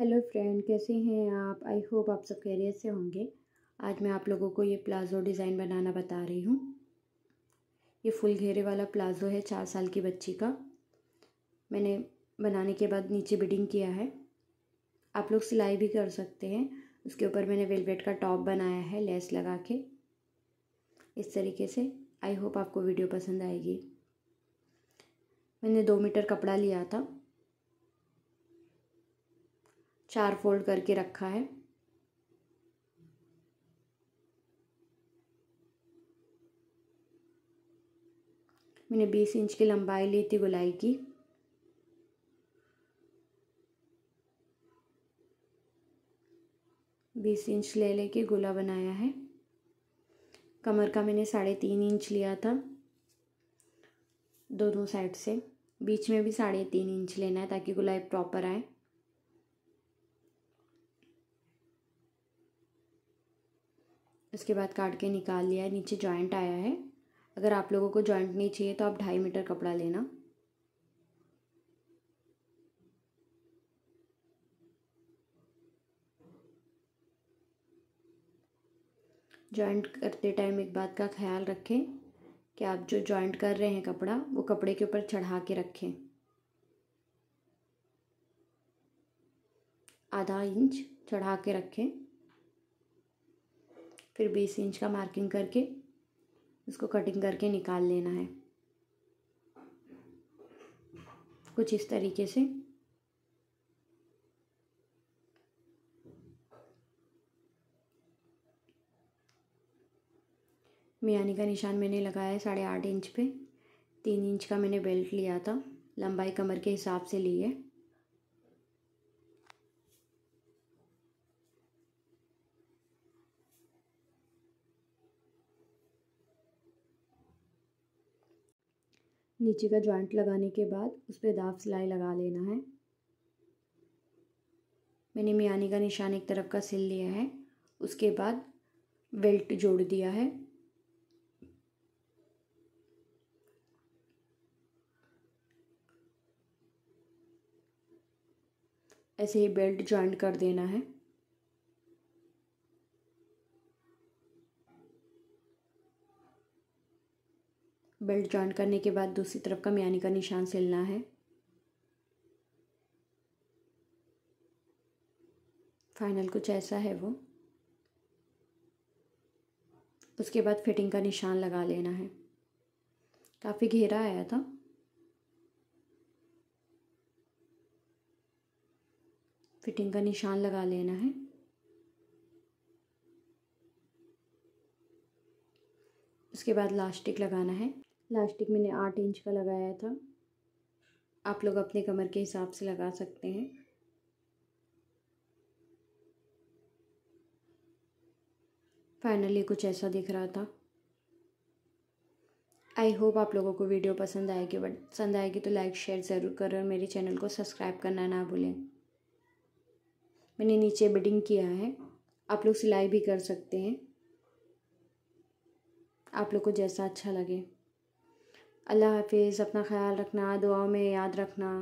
hello friend कैसे हैं आप आई होप आप सब खैरियत से होंगे आज मैं आप लोगों को ये प्लाज़ो डिज़ाइन बनाना बता रही हूँ ये फुल घेरे वाला प्लाज़ो है चार साल की बच्ची का मैंने बनाने के बाद नीचे बिडिंग किया है आप लोग सिलाई भी कर सकते हैं उसके ऊपर मैंने वेलवेट का टॉप बनाया है लेस लगा के इस तरीके से आई होप आपको वीडियो पसंद आएगी मैंने दो मीटर कपड़ा लिया था चार फोल्ड करके रखा है मैंने बीस इंच की लंबाई ली थी गुलाई की बीस इंच ले लेके गोला बनाया है कमर का मैंने साढ़े तीन इंच लिया था दोनों साइड से बीच में भी साढ़े तीन इंच लेना है ताकि गुलाई प्रॉपर आए उसके बाद काट के निकाल लिया है नीचे जॉइंट आया है अगर आप लोगों को जॉइंट नहीं चाहिए तो आप ढाई मीटर कपड़ा लेना जॉइंट करते टाइम एक बात का ख्याल रखें कि आप जो जॉइंट कर रहे हैं कपड़ा वो कपड़े के ऊपर चढ़ा के रखें आधा इंच चढ़ा के रखें फिर बीस इंच का मार्किंग करके उसको कटिंग करके निकाल लेना है कुछ इस तरीके से मियानी का निशान मैंने लगाया है साढ़े आठ इंच पे तीन इंच का मैंने बेल्ट लिया था लंबाई कमर के हिसाब से ली है नीचे का जॉइंट लगाने के बाद उस पर दाफ सिलाई लगा लेना है मैंने मियानी का निशान एक तरफ का सिल लिया है उसके बाद बेल्ट जोड़ दिया है ऐसे ही बेल्ट जॉइंट कर देना है बेल्ट जॉइंट करने के बाद दूसरी तरफ का म्यानी का निशान सिलना है फाइनल कुछ ऐसा है वो उसके बाद फिटिंग का निशान लगा लेना है काफ़ी घेरा आया था फिटिंग का निशान लगा लेना है उसके बाद लास्टिक लगाना है लास्टिक मैंने आठ इंच का लगाया था आप लोग अपने कमर के हिसाब से लगा सकते हैं फाइनली कुछ ऐसा दिख रहा था आई होप आप लोगों को वीडियो पसंद आएगी बट पसंद आएगी तो लाइक शेयर ज़रूर करें और मेरे चैनल को सब्सक्राइब करना ना भूलें मैंने नीचे बिडिंग किया है आप लोग सिलाई भी कर सकते हैं आप लोग को जैसा अच्छा लगे अल्लाह हाफिज़ अपना ख्याल रखना दुआओं में याद रखना